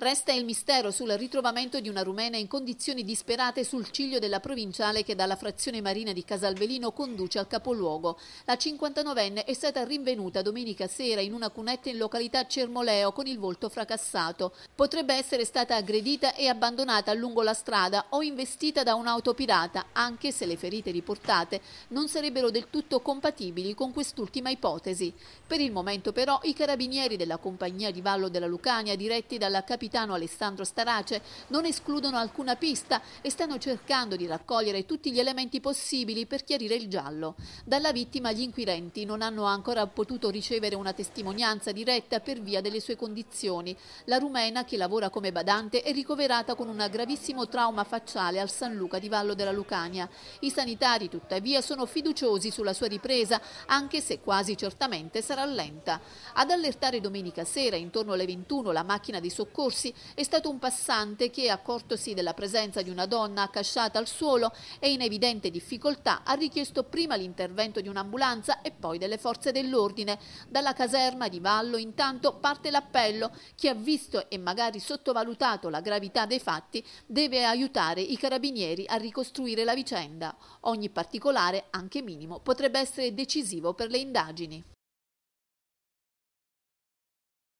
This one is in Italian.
Resta il mistero sul ritrovamento di una rumena in condizioni disperate sul ciglio della provinciale che dalla frazione marina di Casalvelino conduce al capoluogo. La 59enne è stata rinvenuta domenica sera in una cunetta in località Cermoleo con il volto fracassato. Potrebbe essere stata aggredita e abbandonata lungo la strada o investita da un'auto pirata, anche se le ferite riportate non sarebbero del tutto compatibili con quest'ultima ipotesi. Per il momento però i carabinieri della compagnia di Vallo della Lucania diretti dalla capitale capitano Alessandro Starace non escludono alcuna pista e stanno cercando di raccogliere tutti gli elementi possibili per chiarire il giallo. Dalla vittima gli inquirenti non hanno ancora potuto ricevere una testimonianza diretta per via delle sue condizioni. La rumena, che lavora come badante, è ricoverata con un gravissimo trauma facciale al San Luca di Vallo della Lucania. I sanitari, tuttavia, sono fiduciosi sulla sua ripresa, anche se quasi certamente sarà lenta. Ad allertare domenica sera, intorno alle 21, la macchina di soccorso soccorsi è stato un passante che, accortosi della presenza di una donna accasciata al suolo e in evidente difficoltà, ha richiesto prima l'intervento di un'ambulanza e poi delle forze dell'ordine. Dalla caserma di Vallo intanto parte l'appello. Chi ha visto e magari sottovalutato la gravità dei fatti deve aiutare i carabinieri a ricostruire la vicenda. Ogni particolare, anche minimo, potrebbe essere decisivo per le indagini.